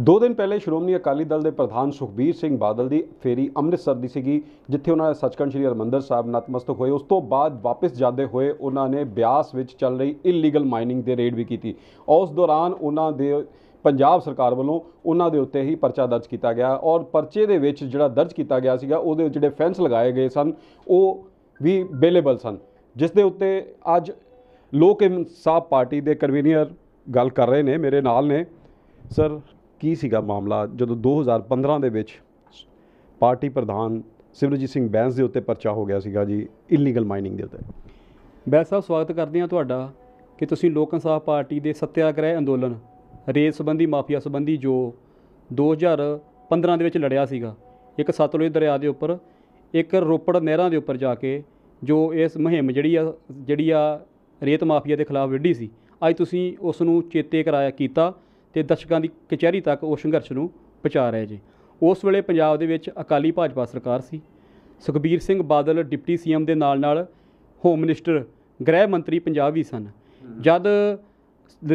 ਦੋ ਦਿਨ ਪਹਿਲੇ ਸ਼੍ਰੋਮਣੀ ਅਕਾਲੀ ਦਲ ਦੇ ਪ੍ਰਧਾਨ ਸੁਖਬੀਰ ਸਿੰਘ ਬਾਦਲ ਦੀ ਫੇਰੀ ਅੰਮ੍ਰਿਤਸਰ ਦੀ ਸੀਗੀ ਜਿੱਥੇ ਉਹਨਾਂ ਨੇ ਸੱਚਖੰਡ ਸ੍ਰੀ ਹਰਮੰਦਰ ਸਾਹਿਬ ਨਤਮਸਤਕ ਹੋਏ ਉਸ ਤੋਂ ਬਾਅਦ ਵਾਪਸ ਜਾਂਦੇ ਹੋਏ ਉਹਨਾਂ ਨੇ ਬਿਆਸ ਵਿੱਚ ਚੱਲ ਰਹੀ ਇਲੀਗਲ ਮਾਈਨਿੰਗ ਦੇ ਰੇਡ ਵੀ ਕੀਤੀ ਉਸ ਦੌਰਾਨ ਉਹਨਾਂ ਦੇ ਪੰਜਾਬ ਸਰਕਾਰ ਵੱਲੋਂ ਉਹਨਾਂ ਦੇ ਉੱਤੇ ਹੀ ਪਰਚਾ ਦਰਜ ਕੀਤਾ ਗਿਆ ਔਰ ਪਰਚੇ ਦੇ ਵਿੱਚ ਜਿਹੜਾ ਦਰਜ ਕੀਤਾ ਗਿਆ ਸੀਗਾ ਉਹਦੇ ਜਿਹੜੇ ਫੈਂਸ ਲਗਾਏ ਗਏ ਸਨ ਉਹ ਵੀ ਅਵੇਲੇਬਲ ਸਨ ਜਿਸ ਦੇ ਉੱਤੇ ਅੱਜ ਲੋਕ ਇਨਸਾਫ ਪਾਰਟੀ ਦੇ ਕਨਵੀਨਰ ਗੱਲ ਕਰ ਰਹੇ ਨੇ ਮੇਰੇ ਨਾਲ ਨੇ ਸਰ ਕੀ ਸੀਗਾ ਮਾਮਲਾ ਜਦੋਂ 2015 ਦੇ ਵਿੱਚ ਪਾਰਟੀ ਪ੍ਰਧਾਨ ਸਿਮਰਜੀਤ ਸਿੰਘ ਬੈਂਸ ਦੇ ਉੱਤੇ ਪਰਚਾ ਹੋ ਗਿਆ ਸੀਗਾ ਜੀ ਇਲੀਗਲ ਮਾਈਨਿੰਗ ਦੇ ਉੱਤੇ ਬੈਂਸ ਸਾਹਿਬ ਸਵਾਗਤ ਕਰਦੇ ਹਾਂ ਤੁਹਾਡਾ ਕਿ ਤੁਸੀਂ ਲੋਕ ਇਨਸਾਫ ਪਾਰਟੀ ਦੇ ਸੱਤਿਆਗ੍ਰਹਿ ਅੰਦੋਲਨ ਰੇਤ ਸੰਬੰਧੀ ਮਾਫੀਆ ਸੰਬੰਧੀ ਜੋ 2015 ਦੇ ਵਿੱਚ ਲੜਿਆ ਸੀਗਾ ਇੱਕ ਸਤਲੁਜ ਦਰਿਆ ਦੇ ਉੱਪਰ ਇੱਕ ਰੋਪੜ ਨਹਿਰਾਂ ਦੇ ਉੱਪਰ ਜਾ ਕੇ ਜੋ ਇਸ ਮੁਹਿੰਮ ਜਿਹੜੀ ਆ ਜਿਹੜੀ ਆ ਰੇਤ ਮਾਫੀਆ ਦੇ ਖਿਲਾਫ ਵਿੱਢੀ ਸੀ ਅੱਜ ਤੁਸੀਂ ਉਸ ਨੂੰ ਚੇਤੇ ਕਰਾਇਆ ਕੀਤਾ ਤੇ ਦਰਸ਼ਕਾਂ ਦੀ ਕਚਹਿਰੀ ਤੱਕ ਉਹ ਸੰਘਰਸ਼ ਨੂੰ ਪਹੁੰਚਾ ਰਹੇ ਜੀ ਉਸ ਵੇਲੇ ਪੰਜਾਬ ਦੇ ਵਿੱਚ ਅਕਾਲੀ ਭਾਜਪਾ ਸਰਕਾਰ ਸੀ ਸੁਖਬੀਰ ਸਿੰਘ ਬਾਦਲ ਡਿਪਟੀ ਸੀਐਮ ਦੇ ਨਾਲ ਨਾਲ ਹੋਮ ਮਿਨਿਸਟਰ ਗ੍ਰਹਿ ਮੰਤਰੀ ਪੰਜਾਬ ਵੀ ਸਨ ਜਦ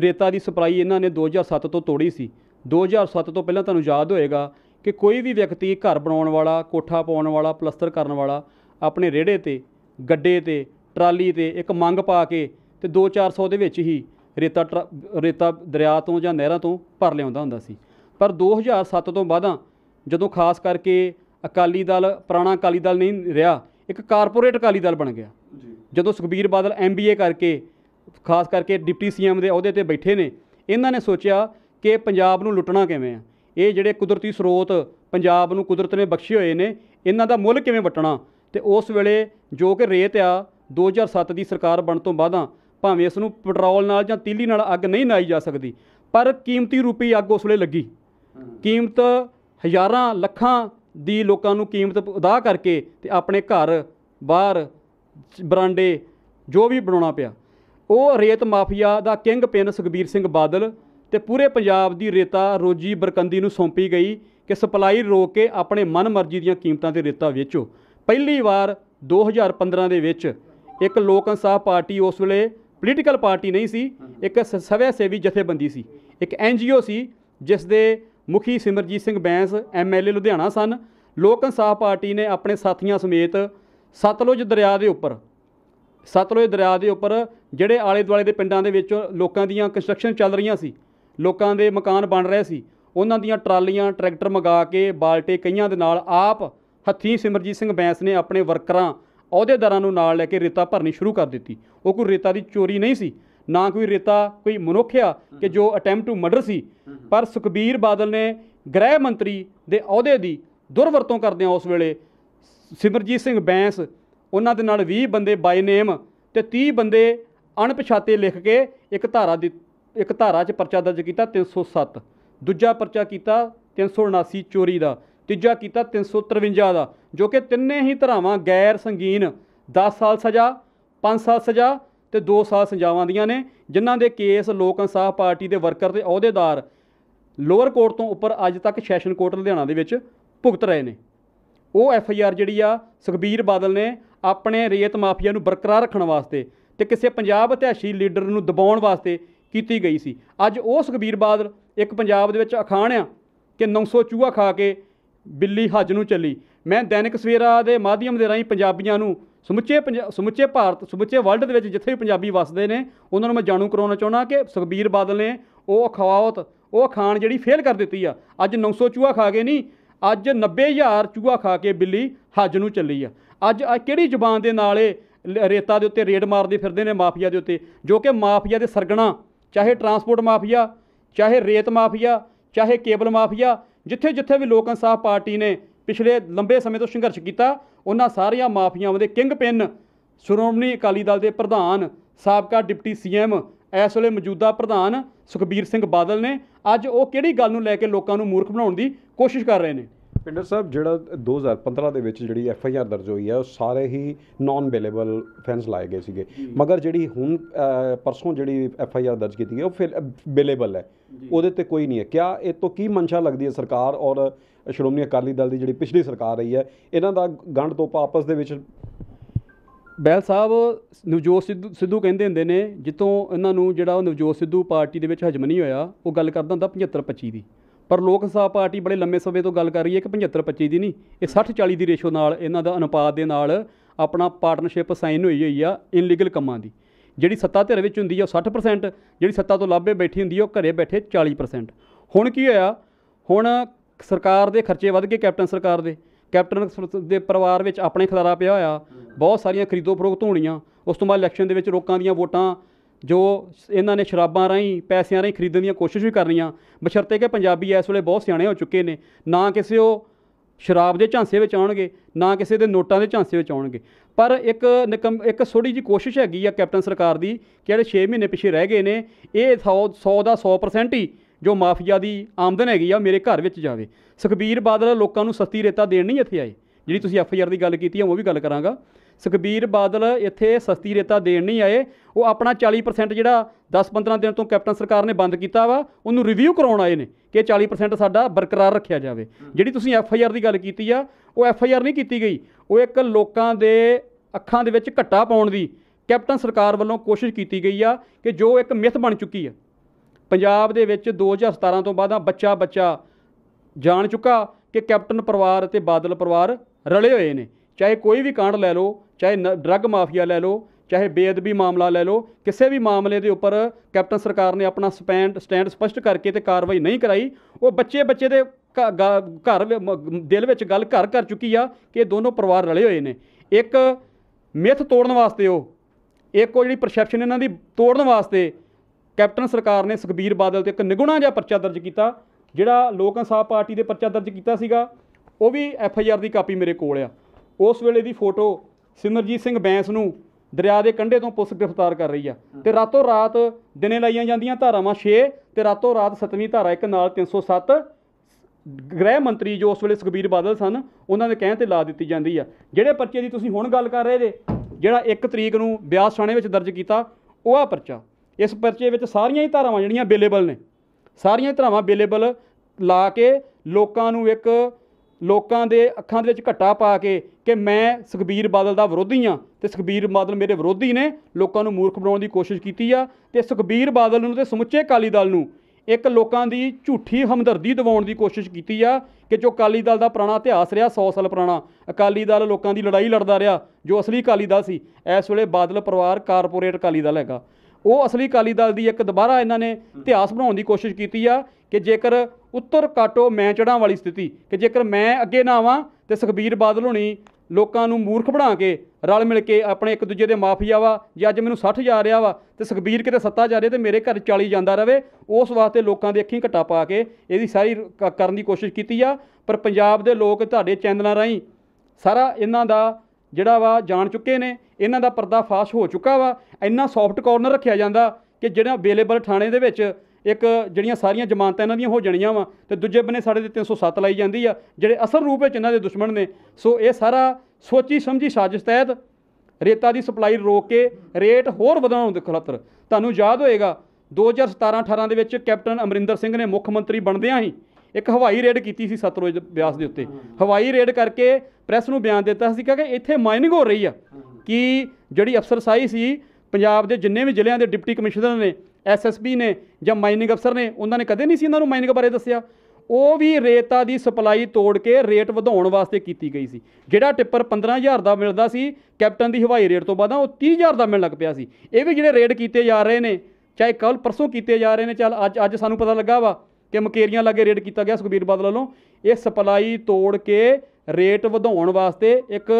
ਰੇਤਾ ਦੀ ਸਪਲਾਈ ਇਹਨਾਂ ਨੇ 2007 ਤੋਂ ਤੋੜੀ ਸੀ 2007 ਤੋਂ ਪਹਿਲਾਂ ਤੁਹਾਨੂੰ ਯਾਦ ਹੋਏਗਾ ਕਿ ਕੋਈ ਵੀ ਵਿਅਕਤੀ ਘਰ ਬਣਾਉਣ ਵਾਲਾ ਕੋਠਾ ਪਾਉਣ ਵਾਲਾ ਪਲਸਤਰ ਕਰਨ ਵਾਲਾ ਆਪਣੇ ਰੇੜੇ ਤੇ ਗੱਡੇ ਤੇ ਟਰਾਲੀ ਤੇ ਇੱਕ ਮੰਗ ਪਾ ਕੇ ਤੇ 2-400 ਦੇ ਵਿੱਚ ਹੀ ਰੇਤਾ ਰੇਤਾ ਦਰਿਆ ਤੋਂ ਜਾਂ ਨਹਿਰਾਂ ਤੋਂ ਭਰ ਲਿਆਉਂਦਾ ਹੁੰਦਾ ਸੀ ਪਰ 2007 ਤੋਂ ਬਾਅਦਾਂ ਜਦੋਂ ਖਾਸ ਕਰਕੇ ਅਕਾਲੀ ਦਲ ਪੁਰਾਣਾ ਅਕਾਲੀ ਦਲ ਨਹੀਂ ਰਿਹਾ ਇੱਕ ਕਾਰਪੋਰੇਟ ਅਕਾਲੀ ਦਲ ਬਣ ਗਿਆ ਜਦੋਂ ਸੁਖਬੀਰ ਬਾਦਲ ਐਮਬੀਏ ਕਰਕੇ ਖਾਸ ਕਰਕੇ ਡਿਪਟੀ ਸੀਐਮ ਦੇ ਅਹੁਦੇ ਤੇ ਬੈਠੇ ਨੇ ਇਹਨਾਂ ਨੇ ਸੋਚਿਆ ਕਿ ਪੰਜਾਬ ਨੂੰ ਲੁੱਟਣਾ ਕਿਵੇਂ ਆ ਇਹ ਜਿਹੜੇ ਕੁਦਰਤੀ ਸਰੋਤ ਪੰਜਾਬ ਨੂੰ ਕੁਦਰਤ ਨੇ ਬਖਸ਼ੇ ਹੋਏ ਨੇ ਇਹਨਾਂ ਦਾ ਮੁੱਲ ਕਿਵੇਂ ਵਟਣਾ ਤੇ ਉਸ ਵੇਲੇ ਜੋ ਕਿ ਰੇਤ ਆ 2007 ਦੀ ਸਰਕਾਰ ਬਣ ਤੋਂ ਬਾਅਦਾਂ ਭਾਵੇਂ ਇਸ ਨੂੰ ਪੈਟਰੋਲ ਨਾਲ ਜਾਂ ਤੀਲੀ ਨਾਲ ਅੱਗ ਨਹੀਂ ਲਾਈ ਜਾ ਸਕਦੀ ਪਰ ਕੀਮਤੀ ਰੂਪੀ ਅੱਗ ਉਸ ਵੇਲੇ ਲੱਗੀ ਕੀਮਤ ਹਜ਼ਾਰਾਂ ਲੱਖਾਂ ਦੀ ਲੋਕਾਂ ਨੂੰ ਕੀਮਤ ਉਦਾ ਕਰਕੇ ਤੇ ਆਪਣੇ ਘਰ ਬਾਹਰ ਬਰਾਂਡੇ ਜੋ ਵੀ ਬਣਾਉਣਾ ਪਿਆ ਉਹ ਰੇਤ ਮਾਫੀਆ ਦਾ ਕਿੰਗ ਪਿੰਨ ਸੁਖਬੀਰ ਸਿੰਘ ਬਾਦਲ ਤੇ ਪੂਰੇ ਪੰਜਾਬ ਦੀ ਰੇਤਾ ਰੋਜੀ ਬਰਕੰਦੀ ਨੂੰ ਸੌਂਪੀ ਗਈ ਕਿ ਸਪਲਾਈ ਰੋਕ ਕੇ ਆਪਣੇ ਮਨਮਰਜ਼ੀ ਦੀਆਂ ਕੀਮਤਾਂ ਤੇ ਰੇਤਾ ਵੇਚੋ ਪਹਿਲੀ ਵਾਰ 2015 ਦੇ ਵਿੱਚ ਇੱਕ ਲੋਕ ਇਨਸਾਫ ਪਾਰਟੀ ਉਸ ਵੇਲੇ ਪੋਲੀਟੀਕਲ ਪਾਰਟੀ ਨਹੀਂ ਸੀ ਇੱਕ ਸਵੈ ਸੇਵੀ ਜਥੇਬੰਦੀ ਸੀ ਇੱਕ ਐਨਜੀਓ ਸੀ ਜਿਸ ਦੇ ਮੁਖੀ ਸਿਮਰਜੀਤ ਸਿੰਘ ਬੈਂਸ ਐਮਐਲਏ ਲੁਧਿਆਣਾ ਸਨ ਲੋਕ ਇਨਸਾਫ ਪਾਰਟੀ ਨੇ ਆਪਣੇ ਸਾਥੀਆਂ ਸਮੇਤ ਸਤਲੁਜ ਦਰਿਆ ਦੇ ਉੱਪਰ ਸਤਲੁਜ ਦਰਿਆ ਦੇ ਉੱਪਰ ਜਿਹੜੇ ਆਲੇ ਦੁਆਲੇ ਦੇ ਪਿੰਡਾਂ ਦੇ ਵਿੱਚ ਲੋਕਾਂ ਦੀਆਂ ਕੰਸਟਰਕਸ਼ਨ ਚੱਲ ਰਹੀਆਂ ਸੀ ਲੋਕਾਂ ਦੇ ਮਕਾਨ ਬਣ ਰਹੇ ਸੀ ਉਹਨਾਂ ਦੀਆਂ ਟਰਾਲੀਆਂ ਟਰੈਕਟਰ ਮਗਾ ਕੇ ਬਾਲਟੇ ਕਈਆਂ ਦੇ ਨਾਲ ਆਪ ਹੱਥੀ ਸਿਮਰਜੀਤ ਸਿੰਘ ਬੈਂਸ ਨੇ ਆਪਣੇ ਵਰਕਰਾਂ ਅਹੁਦੇਦਾਰਾਂ ਨੂੰ ਨਾਲ ਲੈ ਕੇ ਰੇਤਾ ਭਰਨੀ ਸ਼ੁਰੂ ਕਰ ਦਿੱਤੀ ਉਹ ਕੋਈ ਰੇਤਾ ਦੀ ਚੋਰੀ ਨਹੀਂ ਸੀ ਨਾ ਕੋਈ ਰੇਤਾ ਕੋਈ ਮਨੁੱਖਿਆ ਕਿ ਜੋ ਅਟੈਂਪਟ ਟੂ ਮਰਡਰ ਸੀ ਪਰ ਸੁਖਬੀਰ ਬਾਦਲ ਨੇ ਗ੍ਰਹਿ ਮੰਤਰੀ ਦੇ ਅਹੁਦੇ ਦੀ ਦੁਰਵਰਤੋਂ ਕਰਦਿਆਂ ਉਸ ਵੇਲੇ ਸਿਮਰਜੀਤ ਸਿੰਘ ਬੈਂਸ ਉਹਨਾਂ ਦੇ ਨਾਲ 20 ਬੰਦੇ ਬਾਈ ਨੇਮ ਤੇ 30 ਬੰਦੇ ਅਣਪਛਾਤੇ ਲਿਖ ਕੇ ਇੱਕ ਧਾਰਾ ਦੀ ਇੱਕ ਧਾਰਾ 'ਚ ਪਰਚਾ ਦਰਜ ਕੀਤਾ 307 ਦੂਜਾ ਪਰਚਾ ਕੀਤਾ 379 ਚੋਰੀ ਦਾ ਤੀਜਾ ਕੀਤਾ 353 ਦਾ ਜੋ ਕਿ ਤਿੰਨੇ ਹੀ ਧਰਾਵਾਂ ਗੈਰ ਸੰਗੀਨ 10 ਸਾਲ ਸਜ਼ਾ 5 ਸਾਲ ਸਜ਼ਾ ਤੇ 2 ਸਾਲ ਸਜ਼ਾਵਾਂ ਦੀਆਂ ਨੇ ਜਿਨ੍ਹਾਂ ਦੇ ਕੇਸ ਲੋਕ ਇਨਸਾਫ ਪਾਰਟੀ ਦੇ ਵਰਕਰ ਤੇ ਅਹੁਦੇਦਾਰ ਲੋਅਰ ਕੋਰਟ ਤੋਂ ਉੱਪਰ ਅੱਜ ਤੱਕ ਸੈਸ਼ਨ ਕੋਰਟ ਲੁਧਿਆਣਾ ਦੇ ਵਿੱਚ ਭੁਗਤ ਰਹੇ ਨੇ ਉਹ ਐਫ ਆਈ ਆਰ ਜਿਹੜੀ ਆ ਸੁਖਬੀਰ ਬਾਦਲ ਨੇ ਆਪਣੇ ਰੇਤ ਮਾਫੀਆ ਨੂੰ ਬਰਕਰਾਰ ਰੱਖਣ ਵਾਸਤੇ ਤੇ ਕਿਸੇ ਪੰਜਾਬ ਇਤਿਹਾਸੀ ਲੀਡਰ ਨੂੰ ਦਬਾਉਣ ਵਾਸਤੇ ਕੀਤੀ ਗਈ ਸੀ ਅੱਜ ਉਹ ਸੁਖਬੀਰ ਬਾਦਲ ਇੱਕ ਪੰਜਾਬ ਦੇ ਵਿੱਚ ਅਖਾਣ ਆ ਕਿ 900 ਚੂਹਾ ਖਾ ਕੇ ਬਿੱਲੀ ਹੱਜ ਨੂੰ ਚੱਲੀ ਮੈਂ ਦੈਨਿਕ ਸਵੇਰਾ ਦੇ ਮਾਧਿਅਮ ਦੇ ਰਾਹੀਂ ਪੰਜਾਬੀਆਂ ਨੂੰ ਸਮੁੱਚੇ ਸਮੁੱਚੇ ਭਾਰਤ ਸਮੁੱਚੇ ਵਰਲਡ ਦੇ ਵਿੱਚ ਜਿੱਥੇ ਵੀ ਪੰਜਾਬੀ ਵੱਸਦੇ ਨੇ ਉਹਨਾਂ ਨੂੰ ਮੈਂ ਜਾਣੂ ਕਰਾਉਣਾ ਚਾਹੁੰਦਾ ਕਿ ਸੁਖਬੀਰ ਬਾਦਲ ਨੇ ਉਹ ਖਵਾਉਤ ਉਹ ਖਾਣ ਜਿਹੜੀ ਫੇਲ ਕਰ ਦਿੱਤੀ ਆ ਅੱਜ 900 ਚੂਹਾ ਖਾ ਗਏ ਨਹੀਂ ਅੱਜ 90000 ਚੂਹਾ ਖਾ ਕੇ ਬਿੱਲੀ ਹੱਜ ਨੂੰ ਚੱਲੀ ਆ ਅੱਜ ਕਿਹੜੀ ਜ਼ੁਬਾਨ ਦੇ ਨਾਲ ਇਹ ਰੇਤਾ ਦੇ ਉੱਤੇ ਰੇਡ ਮਾਰਦੇ ਫਿਰਦੇ ਨੇ ਮਾਫੀਆ ਦੇ ਉੱਤੇ ਜੋ ਕਿ ਮਾਫੀਆ ਦੇ ਸਰਗਣਾ ਚਾਹੇ ਟਰਾਂਸਪੋਰਟ ਮਾਫੀਆ ਚਾਹੇ ਰੇਤ ਮਾਫੀਆ ਚਾਹੇ ਕੇਬਲ ਮਾਫੀਆ ਜਿੱਥੇ ਜਿੱਥੇ ਵੀ ਲੋਕ ਇਨਸਾਫ ਪਾਰਟੀ ਨੇ ਪਿਛਲੇ ਲੰਬੇ ਸਮੇਂ ਤੋਂ ਸੰਘਰਸ਼ ਕੀਤਾ ਉਹਨਾਂ ਸਾਰੀਆਂ ਮਾਫੀਆਵਾਂ ਦੇ ਕਿੰਗ ਪਿੰਨ ਸ਼੍ਰੋਮਣੀ ਅਕਾਲੀ ਦਲ ਦੇ ਪ੍ਰਧਾਨ ਸਾਬਕਾ ਡਿਪਟੀ ਸੀਐਮ ਇਸ ਵੇਲੇ ਮੌਜੂਦਾ ਪ੍ਰਧਾਨ ਸੁਖਬੀਰ ਸਿੰਘ ਬਾਦਲ ਨੇ ਅੱਜ ਉਹ ਕਿਹੜੀ ਗੱਲ ਨੂੰ ਲੈ ਕੇ ਲੋਕਾਂ ਨੂੰ ਮੂਰਖ ਬਣਾਉਣ ਦੀ ਕੋਸ਼ਿਸ਼ ਕਰ ਰਹੇ ਨੇ ਪਿੰਡਰ ਸਾਹਿਬ ਜਿਹੜਾ 2015 ਦੇ ਵਿੱਚ ਜਿਹੜੀ ਐਫ ਆਈ ਆਰ ਦਰਜ ਹੋਈ ਹੈ ਉਹ ਸਾਰੇ ਹੀ ਨਾਨ ਅਵੇਲੇਬਲ ਫੈਂਸ ਲਾਏ ਗਏ ਸੀਗੇ ਮਗਰ ਜਿਹੜੀ ਹੁਣ ਪਰਸੋਂ ਜਿਹੜੀ ਐਫ ਆਈ ਆਰ ਦਰਜ ਕੀਤੀ ਗਈ ਉਹ ਫਿਰ ਅਵੇਲੇਬਲ ਹੈ ਉਹਦੇ ਤੇ ਕੋਈ ਨਹੀਂ ਹੈ ਕਿਆ ਇਹ ਤੋਂ ਕੀ ਮਨਸ਼ਾ ਲੱਗਦੀ ਹੈ ਸਰਕਾਰ ਔਰ ਸ਼੍ਰੋਮਣੀ ਅਕਾਲੀ ਦਲ ਦੀ ਜਿਹੜੀ ਪਿਛਲੀ ਸਰਕਾਰ ਰਹੀ ਹੈ ਇਹਨਾਂ ਦਾ ਗੰਢ ਤੋਂ ਆਪਸ ਦੇ ਵਿੱਚ ਬੈਲ ਸਾਹਿਬ ਨਵਜੋਤ ਸਿੱਧੂ ਸਿੱਧੂ ਕਹਿੰਦੇ ਹੁੰਦੇ ਨੇ ਜਿੱਤੋਂ ਇਹਨਾਂ ਨੂੰ ਜਿਹੜਾ ਉਹ ਨਵਜੋਤ ਸਿੱਧੂ ਪਾਰਟੀ ਦੇ ਵਿੱਚ ਹਜਮ ਨਹੀਂ ਹੋਇਆ ਉਹ ਗੱਲ ਕਰਦਾ ਹੁੰਦਾ 75 25 ਦੀ ਪਰ ਲੋਕ ਸਭਾ ਪਾਰਟੀ ਬੜੇ ਲੰਮੇ ਸਮੇਂ ਤੋਂ ਗੱਲ ਕਰ ਰਹੀ ਹੈ ਕਿ 75 25 ਦੀ ਨਹੀਂ ਇਹ 60 40 ਦੀ ਰੇਸ਼ੋ ਨਾਲ ਇਹਨਾਂ ਦਾ ਅਨੁਪਾਤ ਦੇ ਨਾਲ ਆਪਣਾ ਪਾਰਟਨਰਸ਼ਿਪ ਸਾਈਨ ਹੋਈ ਹੋਈ ਆ ਇਨਲੀਗਲ ਕੰਮਾਂ ਦੀ ਜਿਹੜੀ ਸੱਤਾ ਧਿਰ ਵਿੱਚ ਹੁੰਦੀ ਹੈ ਉਹ 60% ਜਿਹੜੀ ਸੱਤਾ ਤੋਂ ਲਾਭੇ ਬੈਠੀ ਹੁੰਦੀ ਹੈ ਉਹ ਘਰੇ ਬੈਠੇ 40% ਹੁਣ ਕੀ ਹੋਇਆ ਹੁਣ ਸਰਕਾਰ ਦੇ ਖਰਚੇ ਵੱਧ ਗਏ ਕੈਪਟਨ ਸਰਕਾਰ ਦੇ ਕੈਪਟਨ ਦੇ ਪਰਿਵਾਰ ਵਿੱਚ ਆਪਣੇ ਖਲਾਰਾ ਪਿਆ ਹੋਇਆ ਬਹੁਤ ਸਾਰੀਆਂ ਖਰੀਦੋ ਫਰੋਖਤ ਹੋਣੀਆਂ ਉਸ ਤੋਂ ਬਾਅਦ ਇਲੈਕਸ਼ਨ ਦੇ ਵਿੱਚ ਲੋਕਾਂ ਦੀਆਂ ਵੋਟਾਂ ਜੋ ਇਹਨਾਂ ਨੇ ਸ਼ਰਾਬਾਂ ਰਾਹੀਂ ਪੈਸਿਆਂ ਰਾਹੀਂ ਖਰੀਦਣ ਦੀਆਂ ਕੋਸ਼ਿਸ਼ ਵੀ ਕਰਨੀਆਂ ਬਸ਼ਰਤੇ ਕਿ ਪੰਜਾਬੀ ਇਸ ਵੇਲੇ ਬਹੁਤ ਸਿਆਣੇ ਹੋ ਚੁੱਕੇ ਨੇ ਨਾ ਕਿਸੇ ਉਹ ਸ਼ਰਾਬ ਦੇ ਝਾਂਸੇ ਵਿੱਚ ਆਉਣਗੇ ਨਾ ਕਿਸੇ ਦੇ ਨੋਟਾਂ ਦੇ ਝਾਂਸੇ ਵਿੱਚ ਆਉਣਗੇ ਪਰ ਇੱਕ ਨਿਕਮ ਇੱਕ ਥੋੜੀ ਜੀ ਕੋਸ਼ਿਸ਼ ਹੈਗੀ ਆ ਕੈਪਟਨ ਸਰਕਾਰ ਦੀ ਕਿ ਜਿਹੜੇ 6 ਮਹੀਨੇ ਪਿਛੇ ਰਹਿ ਗਏ ਨੇ ਇਹ 100 ਦਾ 100% ਹੀ ਜੋ ਮਾਫੀਆ ਦੀ ਆਮਦਨ ਹੈਗੀ ਆ ਮੇਰੇ ਘਰ ਵਿੱਚ ਜਾਵੇ ਸੁਖਬੀਰ ਬਾਦਲ ਲੋਕਾਂ ਨੂੰ ਸਸਤੀ ਰੇਤਾ ਦੇਣ ਨਹੀਂ ਇੱਥੇ ਆਏ ਜਿਹੜੀ ਤੁਸੀਂ ਐਫਆਈਆਰ ਦੀ ਗੱਲ ਕੀਤੀ ਆ ਉਹ ਵੀ ਗੱਲ ਕਰਾਂਗਾ ਸੁਖਬੀਰ ਬਾਦਲ ਇੱਥੇ ਸਸਤੀ ਰੇਤਾ ਦੇਣ ਨਹੀਂ ਆਏ ਉਹ ਆਪਣਾ 40% ਜਿਹੜਾ 10-15 ਦਿਨ ਤੋਂ ਕੈਪਟਨ ਸਰਕਾਰ ਨੇ ਬੰਦ ਕੀਤਾ ਵਾ ਉਹਨੂੰ ਰਿਵਿਊ ਕਰਾਉਣ ਆਏ ਨੇ ਕਿ 40% ਸਾਡਾ ਬਰਕਰਾਰ ਰੱਖਿਆ ਜਾਵੇ ਜਿਹੜੀ ਤੁਸੀਂ ਐਫ ਆਈ ਆਰ ਦੀ ਗੱਲ ਕੀਤੀ ਆ ਉਹ ਐਫ ਆਈ ਆਰ ਨਹੀਂ ਕੀਤੀ ਗਈ ਉਹ ਇੱਕ ਲੋਕਾਂ ਦੇ ਅੱਖਾਂ ਦੇ ਵਿੱਚ ਘੱਟਾ ਪਾਉਣ ਦੀ ਕੈਪਟਨ ਸਰਕਾਰ ਵੱਲੋਂ ਕੋਸ਼ਿਸ਼ ਕੀਤੀ ਗਈ ਆ ਕਿ ਜੋ ਇੱਕ ਮਿਥ ਬਣ ਚੁੱਕੀ ਆ ਪੰਜਾਬ ਦੇ ਵਿੱਚ 2017 ਤੋਂ ਬਾਅਦ ਆ ਬੱਚਾ ਬੱਚਾ ਜਾਣ ਚੁੱਕਾ ਕਿ ਕੈਪਟਨ ਪਰਿਵਾਰ ਅਤੇ ਬਾਦਲ ਪਰਿਵਾਰ ਰਲੇ ਹੋਏ ਨੇ ਚਾਹੇ ਕੋਈ ਵੀ ਕਾਂਡ ਲੈ ਲਓ ਚਾਹੇ ਡਰੱਗ ਮਾਫੀਆ ਲੈ ਲਓ ਚਾਹੇ ਬੇਅਦਬੀ ਮਾਮਲਾ ਲੈ ਲਓ ਕਿਸੇ ਵੀ ਮਾਮਲੇ ਦੇ ਉੱਪਰ ਕੈਪਟਨ ਸਰਕਾਰ ਨੇ ਆਪਣਾ ਸਪੈਂਡ ਸਟੈਂਡ ਸਪਸ਼ਟ ਕਰਕੇ ਤੇ ਕਾਰਵਾਈ ਨਹੀਂ ਕਰਾਈ ਉਹ ਬੱਚੇ ਬੱਚੇ ਦੇ ਘਰ ਦਿਲ ਵਿੱਚ ਗੱਲ ਘਰ ਕਰ ਚੁੱਕੀ ਆ ਕਿ ਦੋਨੋਂ ਪਰਿਵਾਰ ਰਲੇ ਹੋਏ ਨੇ ਇੱਕ ਮਿੱਥ ਤੋੜਨ ਵਾਸਤੇ ਉਹ ਇੱਕ ਉਹ ਜਿਹੜੀ ਪਰਸੈਪਸ਼ਨ ਇਹਨਾਂ ਦੀ ਤੋੜਨ ਵਾਸਤੇ ਕੈਪਟਨ ਸਰਕਾਰ ਨੇ ਸੁਖਬੀਰ ਬਾਦਲ ਤੇ ਇੱਕ ਨਿਗੁਣਾ ਜਿਹਾ ਪਰਚਾ ਦਰਜ ਕੀਤਾ ਜਿਹੜਾ ਲੋਕ ਇਨਸਾਫ ਪਾਰਟੀ ਦੇ ਪਰਚਾ ਦਰਜ ਕੀਤਾ ਸੀਗਾ ਉਹ ਵੀ ਐਫ ਆਈ ਆਰ ਦੀ ਕਾਪੀ ਮੇਰੇ ਕੋਲ ਆ ਉਸ ਵੇਲੇ ਦੀ ਫੋਟੋ ਸਿਮਰਜੀਤ ਸਿੰਘ ਬੈਂਸ ਨੂੰ ਦਰਿਆ ਦੇ ਕੰਢੇ ਤੋਂ ਪੁਲਿਸ ਗ੍ਰਿਫਤਾਰ ਕਰ ਰਹੀ ਆ ਤੇ ਰਾਤੋਂ ਰਾਤ ਦਿਨੇ ਲਾਈਆਂ ਜਾਂਦੀਆਂ ਧਾਰਾਵਾਂ 6 ਤੇ ਰਾਤੋਂ ਰਾਤ 7ਵੀਂ ਧਾਰਾ ਇੱਕ ਨਾਲ 307 ਗ੍ਰਹਿ ਮੰਤਰੀ ਜੋ ਉਸ ਵੇਲੇ ਸੁਖਬੀਰ ਬਾਦਲ ਸਨ ਉਹਨਾਂ ਦੇ ਕਹਿਣ ਤੇ ਲਾ ਦਿੱਤੀ ਜਾਂਦੀ ਆ ਜਿਹੜੇ ਪਰਚੇ ਦੀ ਤੁਸੀਂ ਹੁਣ ਗੱਲ ਕਰ ਰਹੇ ਜੇ ਜਿਹੜਾ 1 ਤਰੀਕ ਨੂੰ ਬਿਆਸ ਥਾਣੇ ਵਿੱਚ ਦਰਜ ਕੀਤਾ ਉਹ ਆ ਪਰਚਾ ਇਸ ਪਰਚੇ ਵਿੱਚ ਸਾਰੀਆਂ ਹੀ ਧਾਰਾਵਾਂ ਜਿਹੜੀਆਂ ਅਵੇਲੇਬਲ ਨੇ ਸਾਰੀਆਂ ਧਾਰਾਵਾਂ ਅਵੇਲੇਬਲ ਲਾ ਕੇ ਲੋਕਾਂ ਨੂੰ ਇੱਕ ਲੋਕਾਂ ਦੇ ਅੱਖਾਂ ਦੇ ਵਿੱਚ ਘੱਟਾ ਪਾ ਕੇ ਕਿ ਮੈਂ ਸੁਖਬੀਰ ਬਾਦਲ ਦਾ ਵਿਰੋਧੀ ਆ ਤੇ ਸੁਖਬੀਰ ਬਾਦਲ ਮੇਰੇ ਵਿਰੋਧੀ ਨੇ ਲੋਕਾਂ ਨੂੰ ਮੂਰਖ ਬਣਾਉਣ ਦੀ ਕੋਸ਼ਿਸ਼ ਕੀਤੀ ਆ ਤੇ ਸੁਖਬੀਰ ਬਾਦਲ ਨੂੰ ਤੇ ਸਮੁੱਚੇ ਕਾਲੀ ਦਲ ਨੂੰ ਇੱਕ ਲੋਕਾਂ ਦੀ ਝੂਠੀ ਹਮਦਰਦੀ ਦਿਵਾਉਣ ਦੀ ਕੋਸ਼ਿਸ਼ ਕੀਤੀ ਆ ਕਿ ਜੋ ਅਕਾਲੀ ਦਲ ਦਾ ਪੁਰਾਣਾ ਇਤਿਹਾਸ ਰਿਹਾ 100 ਸਾਲ ਪੁਰਾਣਾ ਅਕਾਲੀ ਦਲ ਲੋਕਾਂ ਦੀ ਲੜਾਈ ਲੜਦਾ ਰਿਹਾ ਜੋ ਅਸਲੀ ਅਕਾਲੀ ਦਲ ਸੀ ਇਸ ਵੇਲੇ ਬਾਦਲ ਪਰਿਵਾਰ ਕਾਰਪੋਰੇਟ ਅਕਾਲੀ ਦਲ ਹੈਗਾ ਉਹ ਅਸਲੀ ਅਕਾਲੀ ਦਲ ਦੀ ਇੱਕ ਦੁਬਾਰਾ ਇਹਨਾਂ ਨੇ ਇਤਿਹਾਸ ਬਣਾਉਣ ਦੀ ਕੋਸ਼ਿਸ਼ ਕੀਤੀ ਆ ਕਿ ਜੇਕਰ ਉੱਤਰ ਕਾਟੋ ਮੈਂ ਚੜਾਂ ਵਾਲੀ ਸਥਿਤੀ ਕਿ ਜੇਕਰ ਮੈਂ ਅੱਗੇ ਨਾ ਆਵਾਂ ਤੇ ਸੁਖਬੀਰ ਬਾਦਲ ਹੋਣੀ ਲੋਕਾਂ ਨੂੰ ਮੂਰਖ ਬਣਾ ਕੇ ਰਲ ਮਿਲ ਕੇ ਆਪਣੇ ਇੱਕ ਦੂਜੇ ਦੇ ਮਾਫੀ ਵਾ ਜੇ ਅੱਜ ਮੈਨੂੰ 60 ਜਾ ਰਿਹਾ ਵਾ ਤੇ ਸੁਖਬੀਰ ਕਿਤੇ 70 ਜਾ ਰਿਹਾ ਤੇ ਮੇਰੇ ਘਰ 40 ਜਾਂਦਾ ਰਵੇ ਉਸ ਵਾਸਤੇ ਲੋਕਾਂ ਦੇ ਅੱਖੀਂ ਘਟਾ ਪਾ ਕੇ ਇਹਦੀ ਸਾਰੀ ਕਰਨ ਦੀ ਕੋਸ਼ਿਸ਼ ਕੀਤੀ ਆ ਪਰ ਪੰਜਾਬ ਦੇ ਲੋਕ ਤੁਹਾਡੇ ਚੈਨਲਾਂ ਰਾਹੀਂ ਸਾਰਾ ਇਹਨਾਂ ਦਾ ਜਿਹੜਾ ਵਾ ਜਾਣ ਚੁੱਕੇ ਨੇ ਇਹਨਾਂ ਦਾ ਪਰਦਾ ਫਾਸ਼ ਹੋ ਚੁੱਕਾ ਵਾ ਇੰਨਾ ਸੌਫਟ ਕਾਰਨਰ ਰੱਖਿਆ ਜਾਂਦਾ ਕਿ ਜਿਹੜਾ ਅਵੇਲੇਬਲ ਥਾਣੇ ਦੇ ਵਿੱਚ ਇੱਕ ਜਿਹੜੀਆਂ ਸਾਰੀਆਂ ਜਮਾਨਤਾਂ ਇਹਨਾਂ ਦੀਆਂ ਹੋ ਜਾਣੀਆਂ ਵਾ ਤੇ ਦੂਜੇ ਬੰਨੇ ਸਾਡੇ ਦੇ 307 ਲਾਈ ਜਾਂਦੀ ਆ ਜਿਹੜੇ ਅਸਲ ਰੂਪ ਵਿੱਚ ਇਹਨਾਂ ਦੇ ਦੁਸ਼ਮਣ ਨੇ ਸੋ ਇਹ ਸਾਰਾ ਸੋਚੀ ਸਮਝੀ ਸਾਜ਼ਿਸ਼ ਤਹਿਤ ਰੇਤਾ ਦੀ ਸਪਲਾਈ ਰੋਕ ਕੇ ਰੇਟ ਹੋਰ ਵਧਾਉਣ ਦੇ ਖਲਤਰ ਤੁਹਾਨੂੰ ਯਾਦ ਹੋਏਗਾ 2017-18 ਦੇ ਵਿੱਚ ਕੈਪਟਨ ਅਮਰਿੰਦਰ ਸਿੰਘ ਨੇ ਮੁੱਖ ਮੰਤਰੀ ਬਣਦਿਆਂ ਹੀ ਇੱਕ ਹਵਾਈ ਰੇਡ ਕੀਤੀ ਸੀ ਸਤਰੋਜ ਬਿਆਸ ਦੇ ਉੱਤੇ ਹਵਾਈ ਰੇਡ ਕਰਕੇ ਪ੍ਰੈਸ ਨੂੰ ਬਿਆਨ ਦਿੱਤਾ ਸੀ ਕਿ ਇੱਥੇ ਮਾਈਨਿੰਗ ਹੋ ਰਹੀ ਆ ਕਿ ਜਿਹੜੀ ਅਫਸਰਸਾਈ ਸੀ ਪੰਜਾਬ ਦੇ ਜਿੰਨੇ ਵੀ ਜ਼ਿਲ੍ਹਿਆਂ ਦੇ ਡਿਪਟੀ ਕਮਿਸ਼ਨਰ ਨੇ ਐਸਐਸਬੀ ਨੇ ਜਾਂ ਮਾਈਨਿੰਗ ਅਫਸਰ ਨੇ ਉਹਨਾਂ ਨੇ ਕਦੇ ਨਹੀਂ ਸੀ ਇਹਨਾਂ ਨੂੰ ਮਾਈਨਿੰਗ ਬਾਰੇ ਦੱਸਿਆ ਉਹ ਵੀ ਰੇਤਾ ਦੀ ਸਪਲਾਈ ਤੋੜ ਕੇ ਰੇਟ ਵਧਾਉਣ ਵਾਸਤੇ ਕੀਤੀ ਗਈ ਸੀ ਜਿਹੜਾ ਟਿੱਪਰ 15000 ਦਾ ਮਿਲਦਾ ਸੀ ਕੈਪਟਨ ਦੀ ਹਵਾਈ ਰੇਟ ਤੋਂ ਬਾਅਦ ਉਹ 30000 ਦਾ ਮਿਲਣ ਲੱਗ ਪਿਆ ਸੀ ਇਹ ਵੀ ਜਿਹੜੇ ਰੇਡ ਕੀਤੇ ਜਾ ਰਹੇ ਨੇ ਚਾਹੇ ਕੱਲ ਪਰਸੋਂ ਕੀਤੇ ਜਾ ਰਹੇ ਨੇ ਚੱਲ ਅੱਜ ਅੱਜ ਸਾਨੂੰ ਪਤਾ ਲੱਗਾ ਵਾ ਕਿ ਮਕੇਰੀਆਂ ਲਾਗੇ ਰੇਡ ਕੀਤਾ ਗਿਆ ਸੁਖਬੀਰ ਬਾਦਲ ਵੱਲੋਂ ਇਹ ਸਪਲਾਈ ਤੋੜ ਕੇ ਰੇਟ ਵਧਾਉਣ ਵਾਸਤੇ ਇੱਕ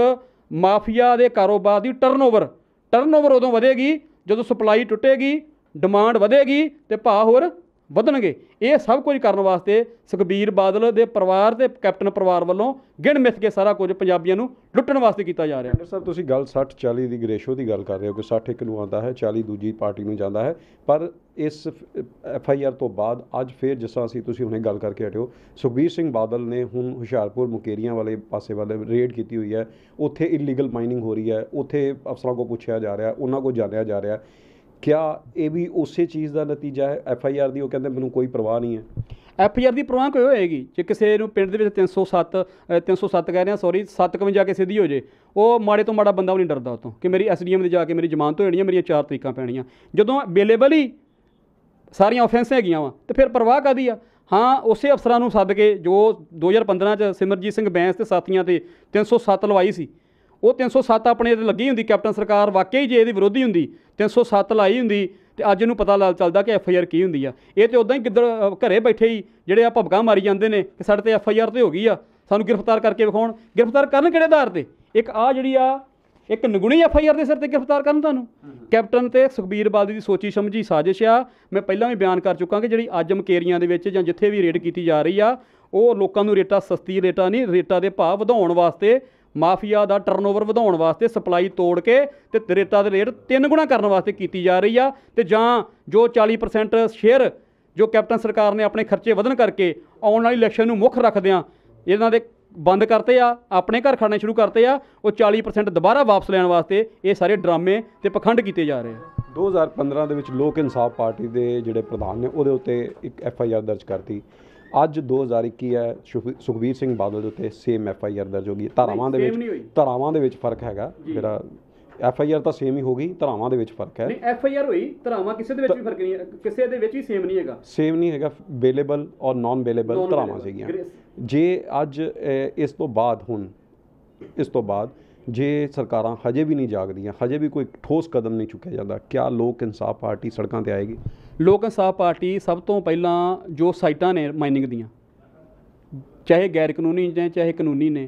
ਮਾਫੀਆ ਦੇ ਕਾਰੋਬਾਰ ਦੀ ਟਰਨਓਵਰ ਟਰਨਓਵਰ ਉਦੋਂ ਵਧੇਗੀ ਜਦੋਂ ਸਪਲਾਈ ਟੁੱਟੇਗੀ ਡਿਮਾਂਡ ਵਧੇਗੀ ਤੇ ਭਾਅ ਹੋਰ ਵਧਣਗੇ ਇਹ ਸਭ ਕੁਝ ਕਰਨ ਵਾਸਤੇ ਸੁਖਬੀਰ ਬਾਦਲ ਦੇ ਪਰਿਵਾਰ ਤੇ ਕੈਪਟਨ ਪਰਿਵਾਰ ਵੱਲੋਂ ਗਿਣ ਮਿਥ ਕੇ ਸਾਰਾ ਕੁਝ ਪੰਜਾਬੀਆਂ ਨੂੰ ਲੁੱਟਣ ਵਾਸਤੇ ਕੀਤਾ ਜਾ ਰਿਹਾ ਹੈ ਸਰ ਤੁਸੀਂ ਗੱਲ 60 40 ਦੀ ਗ੍ਰੇਸ਼ੋ ਦੀ ਗੱਲ ਕਰ ਰਹੇ ਹੋ ਕਿ 60 ਇੱਕ ਨੂੰ ਆਉਂਦਾ ਹੈ 40 ਦੂਜੀ ਪਾਰਟੀ ਨੂੰ ਜਾਂਦਾ ਹੈ ਪਰ ਇਸ ਐਫ ਆਈ ਆਰ ਤੋਂ ਬਾਅਦ ਅੱਜ ਫੇਰ ਜਿਸ ਤਰ੍ਹਾਂ ਅਸੀਂ ਤੁਸੀਂ ਹੁਣੇ ਗੱਲ ਕਰਕੇ ਹਟਿਓ ਸੁਖਬੀਰ ਸਿੰਘ ਬਾਦਲ ਨੇ ਹੁਣ ਹੁਸ਼ਿਆਰਪੁਰ ਮੁਕੇਰੀਆਂ ਵਾਲੇ ਪਾਸੇ ਵਾਲੇ ਰੇਡ ਕੀਤੀ ਹੋਈ ਹੈ ਉੱਥੇ ਇਲੀਗਲ ਮਾਈਨਿੰਗ ਹੋ ਰਹੀ ਹੈ ਉੱਥੇ ਅਫਸਰਾਂ ਕੋ ਪੁੱਛਿਆ ਜਾ ਰਿਹਾ ਉਹਨਾਂ ਕੋ ਜਾਣਿਆ ਜਾ ਰਿਹਾ ਕਿਆ ਇਹ ਵੀ ਉਸੇ ਚੀਜ਼ ਦਾ ਨਤੀਜਾ ਹੈ ਐਫ ਆਈ ਆਰ ਦੀ ਉਹ ਕਹਿੰਦੇ ਮੈਨੂੰ ਕੋਈ ਪਰਵਾਹ ਨਹੀਂ ਹੈ ਐਫ ਆਈ ਆਰ ਦੀ ਪ੍ਰਵਾਹ ਕੋਈ ਹੋਏਗੀ ਜੇ ਕਿਸੇ ਨੂੰ ਪਿੰਡ ਦੇ ਵਿੱਚ 307 307 ਕਹਿ ਰਿਹਾ ਸੌਰੀ ਜਾ ਕੇ ਸਿੱਧੀ ਹੋ ਜੇ ਉਹ ਮਾੜੇ ਤੋਂ ਮਾੜਾ ਬੰਦਾ ਵੀ ਨਹੀਂ ਡਰਦਾ ਉਤੋਂ ਕਿ ਮੇਰੀ ਐਸ ਡੀ ਐਮ ਦੇ ਜਾ ਕੇ ਮੇਰੀ ਜ਼ਮਾਨਤ ਹੋ ਜਾਣੀ ਹੈ ਮੇਰੀਆਂ ਚਾਰ ਤਰੀਕਾਂ ਪੈਣੀਆਂ ਜਦੋਂ ਅਵੇਲੇਬਲ ਹੀ ਸਾਰੀਆਂ ਆਫੈਂਸ ਹੈਗੀਆਂ ਵਾ ਤੇ ਫਿਰ ਪਰਵਾਹ ਕਾਦੀ ਆ ਹਾਂ ਉਸੇ ਅਫਸਰਾਂ ਨੂੰ ਸੱਦ ਕੇ ਜੋ 2015 ਚ ਸਿਮਰਜੀਤ ਸਿੰਘ ਬੈਂਸ ਤੇ ਸਾਥੀਆਂ ਤੇ 307 ਲਵਾਈ ਸੀ ਉਹ 307 ਆਪਣੇ ਤੇ ਲੱਗੀ ਹੁੰਦੀ ਕੈਪਟਨ ਸਰਕਾਰ ਵਾਕਈ ਜੇ ਇਹਦੀ ਵਿਰੋਧੀ ਹੁੰਦੀ 307 ਲਾਈ ਹੁੰਦੀ ਤੇ ਅੱਜ ਨੂੰ ਪਤਾ ਲੱਗ ਚੱਲਦਾ ਕਿ ਐਫ ਆਈ ਆਰ ਕੀ ਹੁੰਦੀ ਆ ਇਹ ਤੇ ਉਦਾਂ ਹੀ ਕਿੱਧਰ ਘਰੇ ਬੈਠੇ ਹੀ ਜਿਹੜੇ ਆ ਭਬਕਾਂ ਮਾਰੀ ਜਾਂਦੇ ਨੇ ਕਿ ਸਾਡੇ ਤੇ ਐਫ ਆਈ ਆਰ ਤੇ ਹੋ ਗਈ ਆ ਸਾਨੂੰ ਗ੍ਰਿਫਤਾਰ ਕਰਕੇ ਵਿਖਾਉਣ ਗ੍ਰਿਫਤਾਰ ਕਰਨ ਕਿਹੜੇ ਆਧਾਰ ਤੇ ਇੱਕ ਆ ਜਿਹੜੀ ਆ ਇੱਕ ਨਗੁਣੀ ਐਫ ਆਈ ਆਰ ਦੇ ਸਿਰ ਤੇ ਗ੍ਰਿਫਤਾਰ ਕਰਨ ਤੁਹਾਨੂੰ ਕੈਪਟਨ ਤੇ ਸੁਖਬੀਰ ਬਾਦੀ ਦੀ ਸੋਚੀ ਸਮਝੀ ਸਾਜ਼ਿਸ਼ ਆ ਮੈਂ ਪਹਿਲਾਂ ਵੀ ਬਿਆਨ ਕਰ ਚੁੱਕਾ ਕਿ ਜਿਹੜੀ ਅੱਜ ਮਕੇਰੀਆਂ ਦੇ ਵਿੱਚ ਜਾਂ ਜਿੱਥੇ ਵੀ ਰੇਡ ਕੀਤੀ ਜਾ ਰਹੀ ਆ ਉਹ ਲੋਕਾਂ ਨੂੰ ਰੇਟਾ ਸਸਤੀ ਰੇਟਾ ਨਹੀਂ ਰੇਟਾ ਦੇ ਭਾਅ ਵਧਾਉਣ ਵਾਸਤੇ ਮਾਫੀਆ ਦਾ ਟਰਨਓਵਰ ਵਧਾਉਣ ਵਾਸਤੇ ਸਪਲਾਈ ਤੋੜ ਕੇ ਤੇ ਤਰੇਤਾ ਦੇ ਰੇਟ ਤਿੰਨ ਗੁਣਾ ਕਰਨ ਵਾਸਤੇ ਕੀਤੀ ਜਾ ਰਹੀ ਆ ਤੇ ਜਾਂ ਜੋ 40% ਸ਼ੇਅਰ ਜੋ ਕੈਪਟਨ ਸਰਕਾਰ ਨੇ ਆਪਣੇ ਖਰਚੇ ਵਧਨ ਕਰਕੇ ਆਉਣ ਵਾਲੀ ਇਲੈਕਸ਼ਨ ਨੂੰ ਮੁੱਖ ਰੱਖਦਿਆਂ ਇਹਨਾਂ ਦੇ ਬੰਦ ਕਰਤੇ ਆ ਆਪਣੇ ਘਰ ਖਾਣੇ ਸ਼ੁਰੂ ਕਰਤੇ ਆ ਉਹ 40% ਦੁਬਾਰਾ ਵਾਪਸ ਲੈਣ ਵਾਸਤੇ ਇਹ ਸਾਰੇ ਡਰਾਮੇ ਤੇ ਪਖੰਡ ਕੀਤੇ ਜਾ ਰਹੇ ਆ 2015 ਦੇ ਵਿੱਚ ਲੋਕ ਇਨਸਾਫ ਪਾਰਟੀ ਦੇ ਜਿਹੜੇ ਪ੍ਰਧਾਨ ਨੇ ਉਹਦੇ ਉੱਤੇ ਇੱਕ ਐਫ ਆਈ ਆਰ ਦਰਜ ਕਰਤੀ ਅੱਜ 2021 ਹੈ ਸੁਖਵੀਰ ਸਿੰਘ ਬਾਦਲ ਦੇ ਉੱਤੇ ਸੇਮ ਐਫ ਆਈ ਆਰ ਦਰਜ ਹੋ ਗਈ ਧਰਾਵਾਂ ਧਾਰਾਵਾਂ ਦੇ ਵਿੱਚ ਧਾਰਾਵਾਂ ਦੇ ਵਿੱਚ ਫਰਕ ਹੈਗਾ ਜਿਹੜਾ ਐਫ ਆਈ ਆਰ ਤਾਂ ਸੇਮ ਹੀ ਹੋ ਗਈ ਧਾਰਾਵਾਂ ਦੇ ਵਿੱਚ ਫਰਕ ਹੈ ਨਹੀਂ ਐਫ ਆਈ ਆਰ ਹੋਈ ਧਰਾਵਾਂ ਕਿਸੇ ਦੇ ਵਿੱਚ ਵੀ ਫਰਕ ਨਹੀਂ ਹੈ ਕਿਸੇ ਦੇ ਵਿੱਚ ਵੀ ਸੇਮ ਨਹੀਂ ਹੈਗਾ ਸੇਮ ਨਹੀਂ ਹੈਗਾ ਅਵੇਲੇਬਲ ਔਰ ਨਾਨ ਅਵੇਲੇਬਲ ਧਰਾਵਾਂ ਧਾਰਾਵਾਂ ਸੀਗੀਆਂ ਜੇ ਅੱਜ ਇਸ ਤੋਂ ਬਾਅਦ ਹੁਣ ਇਸ ਤੋਂ ਬਾਅਦ ਜੇ ਸਰਕਾਰਾਂ ਹਜੇ ਵੀ ਨਹੀਂ ਜਾਗਦੀਆਂ ਹਜੇ ਵੀ ਕੋਈ ਠੋਸ ਕਦਮ ਨਹੀਂ ਚੁੱਕਿਆ ਜਾਂਦਾ ਕਿਆ ਲੋਕ ਇਨਸਾਫ ਪਾਰਟੀ ਸੜਕਾਂ ਤੇ ਆਏਗੀ ਲੋਕ ਇਨਸਾਫ ਪਾਰਟੀ ਸਭ ਤੋਂ ਪਹਿਲਾਂ ਜੋ ਸਾਈਟਾਂ ਨੇ ਮਾਈਨਿੰਗ ਦੀਆਂ ਚਾਹੇ ਗੈਰ ਕਾਨੂੰਨੀ ਨੇ ਚਾਹੇ ਕਾਨੂੰਨੀ ਨੇ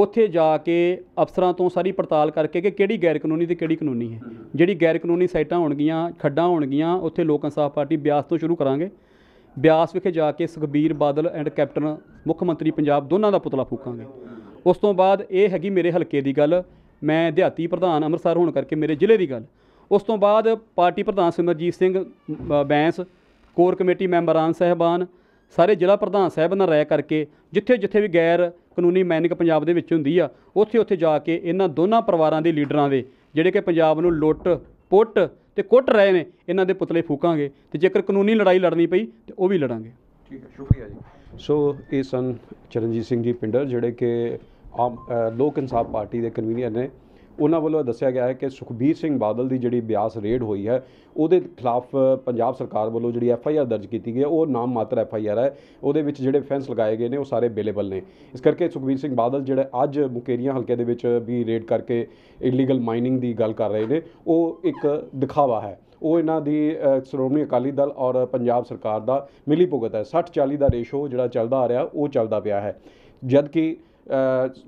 ਉੱਥੇ ਜਾ ਕੇ ਅਫਸਰਾਂ ਤੋਂ ਸਾਰੀ ਪੜਤਾਲ ਕਰਕੇ ਕਿ ਕਿਹੜੀ ਗੈਰ ਕਾਨੂੰਨੀ ਤੇ ਕਿਹੜੀ ਕਾਨੂੰਨੀ ਹੈ ਜਿਹੜੀ ਗੈਰ ਕਾਨੂੰਨੀ ਸਾਈਟਾਂ ਹੋਣਗੀਆਂ ਖੱਡਾਂ ਹੋਣਗੀਆਂ ਉੱਥੇ ਲੋਕ ਇਨਸਾਫ ਪਾਰਟੀ ਬਿਆਸ ਤੋਂ ਸ਼ੁਰੂ ਕਰਾਂਗੇ ਬਿਆਸ ਵਿਖੇ ਜਾ ਕੇ ਸੁਖਬੀਰ ਬਾਦਲ ਐਂਡ ਕੈਪਟਨ ਮੁੱਖ ਮੰਤਰੀ ਪੰਜਾਬ ਦੋਨਾਂ ਦਾ ਪੁਤਲਾ ਫੂਕਾਂਗੇ ਉਸ ਤੋਂ ਬਾਅਦ ਇਹ ਹੈਗੀ ਮੇਰੇ ਹਲਕੇ ਦੀ ਗੱਲ ਮੈਂ ਦਿਹਾਤੀ ਪ੍ਰਧਾਨ ਅੰਮ੍ਰਿਤਸਰ ਹੋਣ ਕਰਕੇ ਮੇਰੇ ਜ਼ਿਲ੍ਹੇ ਦੀ ਗੱਲ ਉਸ ਤੋਂ ਬਾਅਦ ਪਾਰਟੀ ਪ੍ਰਧਾਨ ਸਿਮਰਜੀਤ ਸਿੰਘ ਬੈਂਸ ਕੋਰ ਕਮੇਟੀ ਮੈਂਬਰਾਂ ਸਹਿਬਾਨ ਸਾਰੇ ਜ਼ਿਲ੍ਹਾ ਪ੍ਰਧਾਨ ਸਾਹਿਬ ਨਾਲ ਰਾਇ ਕਰਕੇ ਜਿੱਥੇ ਜਿੱਥੇ ਵੀ ਗੈਰ ਕਾਨੂੰਨੀ ਮੈਨਿਕ ਪੰਜਾਬ ਦੇ ਵਿੱਚ ਹੁੰਦੀ ਆ ਉੱਥੇ ਉੱਥੇ ਜਾ ਕੇ ਇਹਨਾਂ ਦੋਨਾਂ ਪਰਿਵਾਰਾਂ ਦੇ ਲੀਡਰਾਂ ਦੇ ਜਿਹੜੇ ਕਿ ਪੰਜਾਬ ਨੂੰ ਲੁੱਟ ਪੁੱਟ ਤੇ ਕੁੱਟ ਰਹੇ ਨੇ ਇਹਨਾਂ ਦੇ ਪੁਤਲੇ ਫੂਕਾਂਗੇ ਤੇ ਜੇਕਰ ਕਾਨੂੰਨੀ ਲੜਾਈ ਲੜਨੀ ਪਈ ਤੇ ਉਹ ਵੀ ਲੜਾਂਗੇ ਠੀਕ ਹੈ ਸ਼ੁਕਰੀਆ ਜੀ ਸੋ ਇਹ ਸਨ ਚਰਨਜੀਤ ਸਿੰਘ ਜੀ ਪਿੰਡਰ ਜਿਹੜੇ ਕਿ ਆਮ ਲੋਕ ਇਨਸਾਫ ਪਾਰਟੀ ਦੇ ਕਨਵੀਨਰ ਨੇ ਉਹਨਾਂ ਵੱਲੋਂ ਦੱਸਿਆ ਗਿਆ ਹੈ ਕਿ ਸੁਖਬੀਰ ਸਿੰਘ ਬਾਦਲ ਦੀ ਜਿਹੜੀ ਬਿਆਸ ਰੇਡ ਹੋਈ ਹੈ ਉਹਦੇ ਖਿਲਾਫ ਪੰਜਾਬ ਸਰਕਾਰ ਵੱਲੋਂ ਜਿਹੜੀ ਐਫ ਆਈ ਆਰ ਦਰਜ ਕੀਤੀ ਗਈ ਹੈ ਉਹ ਨਾਮ ਮਾਤਰ ਐਫ ਆਈ ਆਰ ਹੈ ਉਹਦੇ ਵਿੱਚ ਜਿਹੜੇ ਫੈਂਸ ਲਗਾਏ ਗਏ ਨੇ ਉਹ ਸਾਰੇ ਅਵੇਲੇਬਲ ਨੇ ਇਸ ਕਰਕੇ ਸੁਖਬੀਰ ਸਿੰਘ ਬਾਦਲ ਜਿਹੜੇ ਅੱਜ ਮੁਕੇਰੀਆਂ ਹਲਕੇ ਦੇ ਵਿੱਚ ਵੀ ਰੇਡ ਕਰਕੇ ਇਲੀਗਲ ਮਾਈਨਿੰਗ ਦੀ ਗੱਲ ਕਰ ਰਹੇ ਨੇ ਉਹ ਇੱਕ ਦਿਖਾਵਾ ਹੈ ਉਹ ਇਹਨਾਂ ਦੀ ਸ਼੍ਰੋਮਣੀ ਅਕਾਲੀ ਦਲ ਔਰ ਪੰਜਾਬ ਸਰਕਾਰ ਦਾ ਮਿਲੀ ਭੁਗਤ ਹੈ 60 40 ਦਾ ਰੇਸ਼ੋ ਜਿਹੜਾ ਚੱਲਦਾ ਆ ਰਿਹਾ ਉਹ ਚੱਲਦਾ ਪਿਆ ਹੈ ਜਦ ਕਿ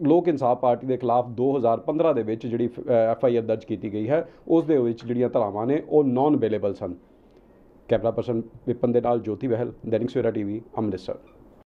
ਲੋਕ ਇਨਸਾਫ ਪਾਰਟੀ ਦੇ ਖਿਲਾਫ 2015 ਦੇ ਵਿੱਚ ਜਿਹੜੀ ਐਫ ਆਈ ਆਰ ਦਰਜ ਕੀਤੀ ਗਈ ਹੈ ਉਸ ਦੇ ਵਿੱਚ ਜਿਹੜੀਆਂ ਧਾਰਾਵਾਂ ਨੇ ਉਹ ਨਾਨ ਅਵੇਲੇਬਲ ਸਨ ਕੈਮਰਾ ਪਰਸਨ ਵਿਪਨ ਦੇ ਨਾਲ ਜੋਤੀ ਬਹਿਲ ਦੈਨਿਕ ਸਵੇਰਾ ਟੀਵੀ ਅੰਮ੍ਰਿਤਸਰ